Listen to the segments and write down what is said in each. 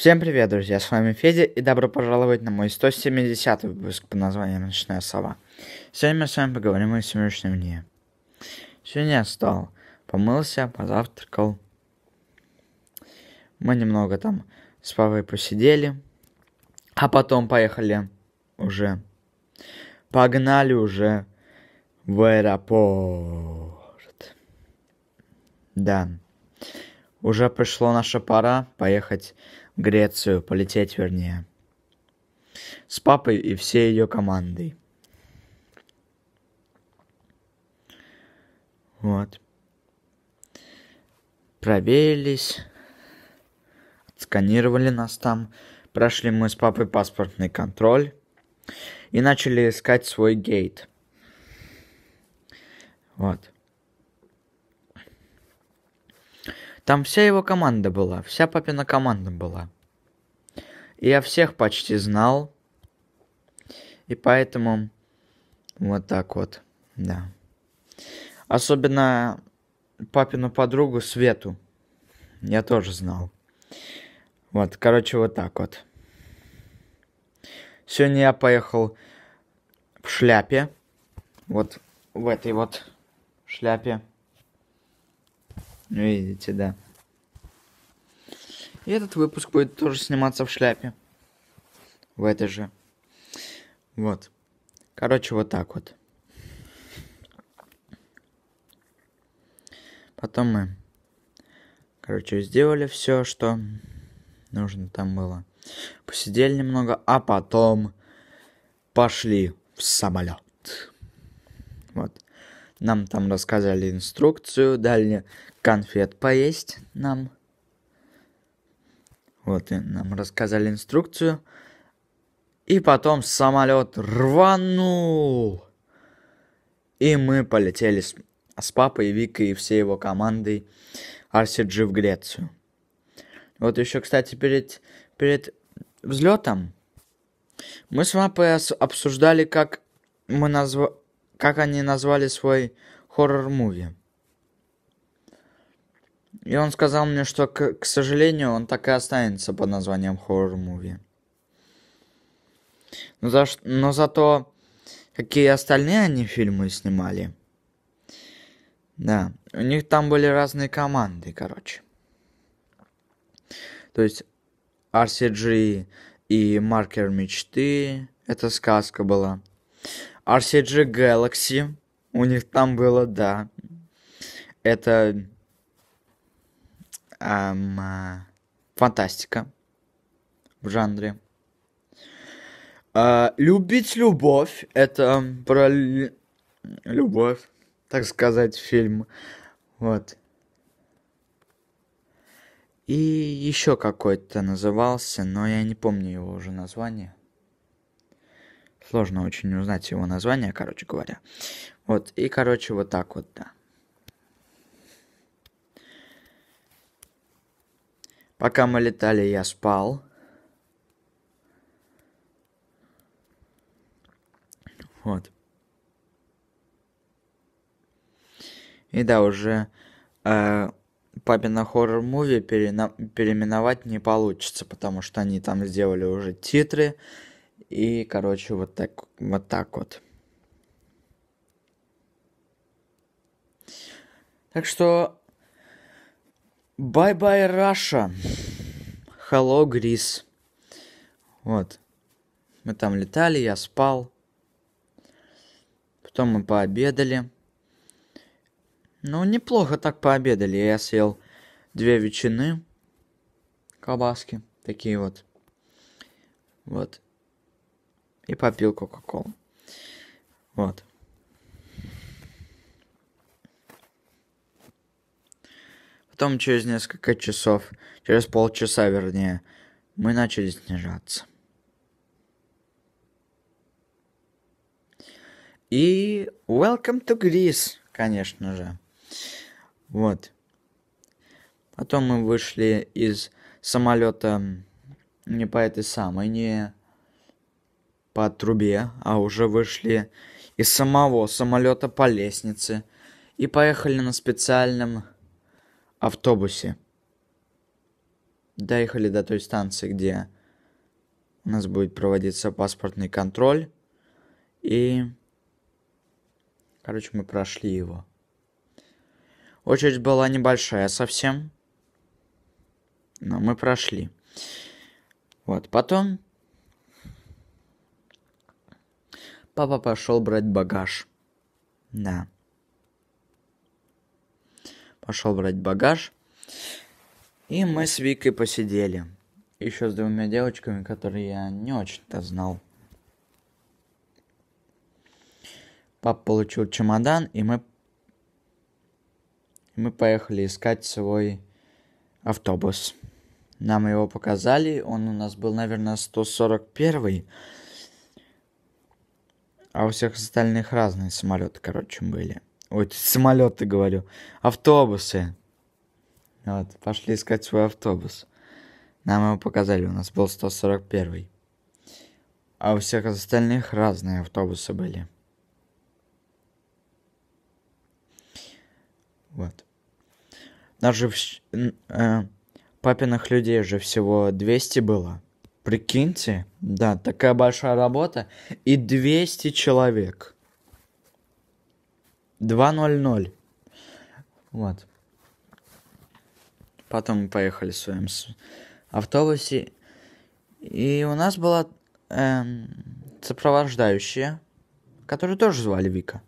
Всем привет, друзья, с вами Федя, и добро пожаловать на мой 170 выпуск под названием «Ночная сова». Сегодня мы с вами поговорим о сегодняшнем дне. Сегодня я встал, помылся, позавтракал. Мы немного там с папой посидели, а потом поехали уже. Погнали уже в аэропорт. Да, уже пришло наша пора поехать Грецию, полететь вернее. С папой и всей ее командой. Вот. Проверились, отсканировали нас там, прошли мы с папой паспортный контроль и начали искать свой гейт. Вот. Там вся его команда была, вся папина команда была. И я всех почти знал. И поэтому вот так вот, да. Особенно папину подругу Свету. Я тоже знал. Вот, короче, вот так вот. Сегодня я поехал в шляпе. Вот в этой вот шляпе. Ну, видите, да. И этот выпуск будет тоже сниматься в шляпе. В этой же. Вот. Короче, вот так вот. Потом мы, короче, сделали все, что нужно там было. Посидели немного, а потом пошли в самолет. Вот. Нам там рассказали инструкцию, дали конфет поесть нам. Вот, и нам рассказали инструкцию. И потом самолет рванул. И мы полетели с, с папой, Викой и всей его командой RCG в Грецию. Вот еще, кстати, перед, перед взлетом мы с папой обсуждали, как мы назва как они назвали свой хоррор-муви. И он сказал мне, что, к, к сожалению, он так и останется под названием хоррор-муви. Но, за, но зато какие остальные они фильмы снимали. Да, у них там были разные команды, короче. То есть RCG и Маркер Мечты, это сказка была. RCG Galaxy. У них там было, да. Это... Эм, а, фантастика. В жанре. Э, Любить любовь. Это про любовь, так сказать, фильм. Вот. И еще какой-то назывался, но я не помню его уже название. Сложно очень узнать его название, короче говоря. Вот, и, короче, вот так вот, да. Пока мы летали, я спал. Вот. И да, уже э, папина хоррор-муви переименовать не получится, потому что они там сделали уже титры. И, короче, вот так вот. Так, вот. так что... бай-бай Раша, Hello, Greece. Вот. Мы там летали, я спал. Потом мы пообедали. Ну, неплохо так пообедали. Я съел две ветчины, колбаски, такие вот. Вот и попил Кока-Колу. Вот. Потом через несколько часов, через полчаса вернее, мы начали снижаться. И welcome to Greece, конечно же. Вот. Потом мы вышли из самолета не по этой самой, не по трубе, а уже вышли из самого самолета по лестнице и поехали на специальном автобусе. Доехали до той станции, где у нас будет проводиться паспортный контроль. И, короче, мы прошли его. Очередь была небольшая совсем, но мы прошли. Вот, потом Папа пошел брать багаж. Да. Пошел брать багаж. И мы с Викой посидели. Еще с двумя девочками, которые я не очень-то знал. Папа получил чемодан, и мы, и мы поехали искать свой автобус. Нам его показали, он у нас был, наверное, 141 а у всех остальных разные самолеты, короче, были. Ой, самолеты, говорю. Автобусы. Вот, пошли искать свой автобус. Нам его показали, у нас был 141. А у всех остальных разные автобусы были. Вот. Даже В... Э, папиных людей же всего 200 было. Прикиньте, да, такая большая работа. И 200 человек. 2.00. Вот. Потом мы поехали в своем автобусе. И у нас была эм, сопровождающая, которую тоже звали Вика.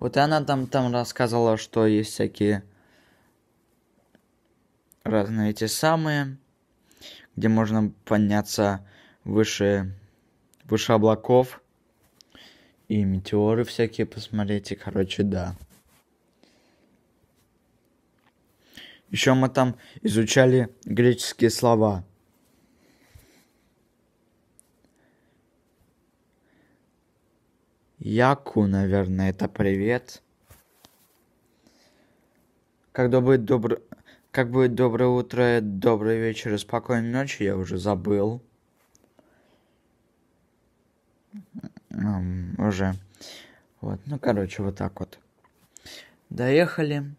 Вот и она там, там рассказывала, что есть всякие разные эти самые где можно подняться выше, выше облаков и метеоры всякие посмотреть, и, короче, да. Еще мы там изучали греческие слова. Яку, наверное, это привет. как будет добр... Как будет доброе утро, добрый вечер, спокойной ночи, я уже забыл. Um, уже. Вот, ну, короче, вот так вот. Доехали.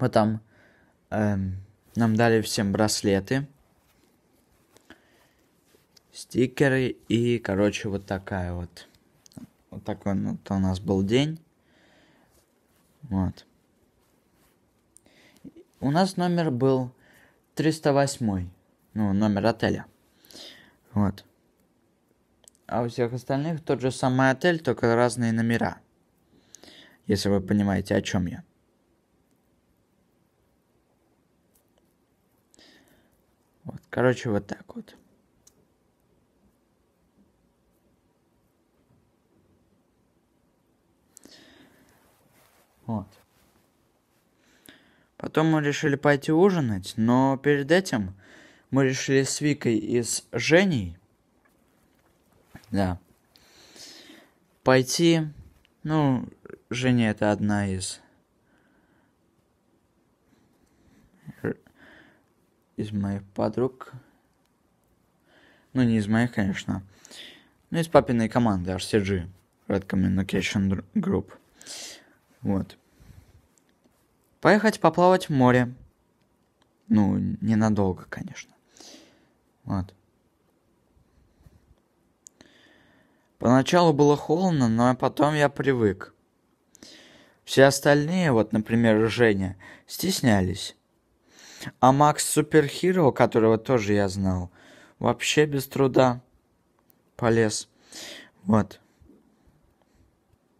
Потом эм, нам дали всем браслеты. Стикеры и, короче, вот такая вот. Вот такой вот у нас был день. Вот. У нас номер был 308, ну, номер отеля. Вот. А у всех остальных тот же самый отель, только разные номера. Если вы понимаете, о чем я. Вот, короче, вот так вот. Вот. Потом мы решили пойти ужинать, но перед этим мы решили с Викой и с Женей, да, пойти, ну, Женя это одна из, из моих подруг, ну, не из моих, конечно, ну из папиной команды RCG, Red Communication Group, вот поехать поплавать в море. Ну, ненадолго, конечно. Вот. Поначалу было холодно, но потом я привык. Все остальные, вот, например, Женя, стеснялись. А Макс Суперхиро, которого тоже я знал, вообще без труда полез. Вот.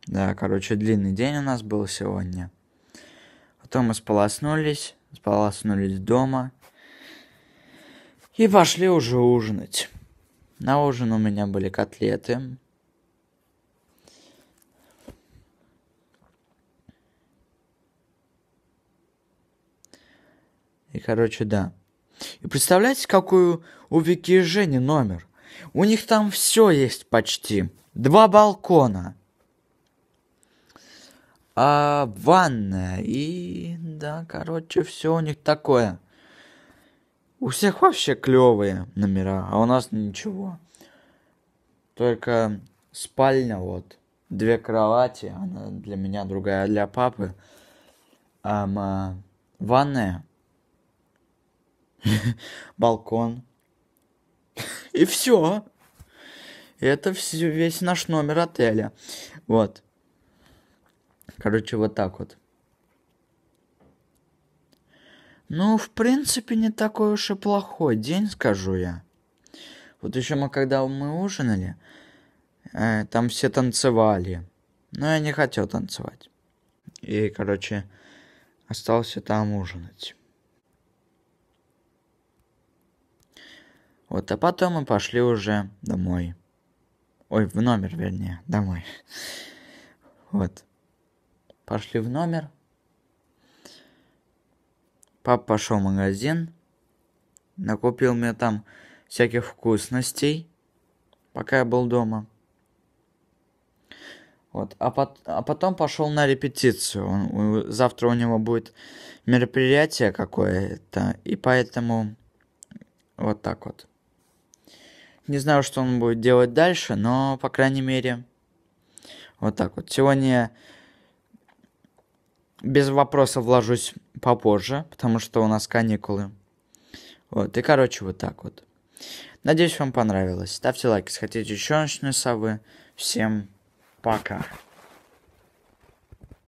Да, короче, длинный день у нас был сегодня. Потом мы сполоснулись, сполоснулись дома. И пошли уже ужинать. На ужин у меня были котлеты. И, короче, да. И представляете, какую у Вики и Жени номер? У них там все есть почти. Два балкона а, ванная. И да, короче, все у них такое. У всех вообще клевые номера, а у нас ничего. Только спальня вот. Две кровати, она для меня, другая для папы. А, а, ванная. Балкон. И все. Это все весь наш номер отеля. Вот. Короче, вот так вот. Ну, в принципе, не такой уж и плохой день, скажу я. Вот еще мы, когда мы ужинали, э, там все танцевали. Но я не хотел танцевать. И, короче, остался там ужинать. Вот, а потом мы пошли уже домой. Ой, в номер, вернее, домой. Вот пошли в номер. Папа пошел в магазин, накупил мне там всяких вкусностей, пока я был дома. Вот. А, пот а потом пошел на репетицию. Он, завтра у него будет мероприятие какое-то, и поэтому вот так вот. Не знаю, что он будет делать дальше, но, по крайней мере, вот так вот. Сегодня без вопросов вложусь попозже, потому что у нас каникулы. Вот, и, короче, вот так вот. Надеюсь, вам понравилось. Ставьте лайк, если хотите еще ночной совы. Всем пока.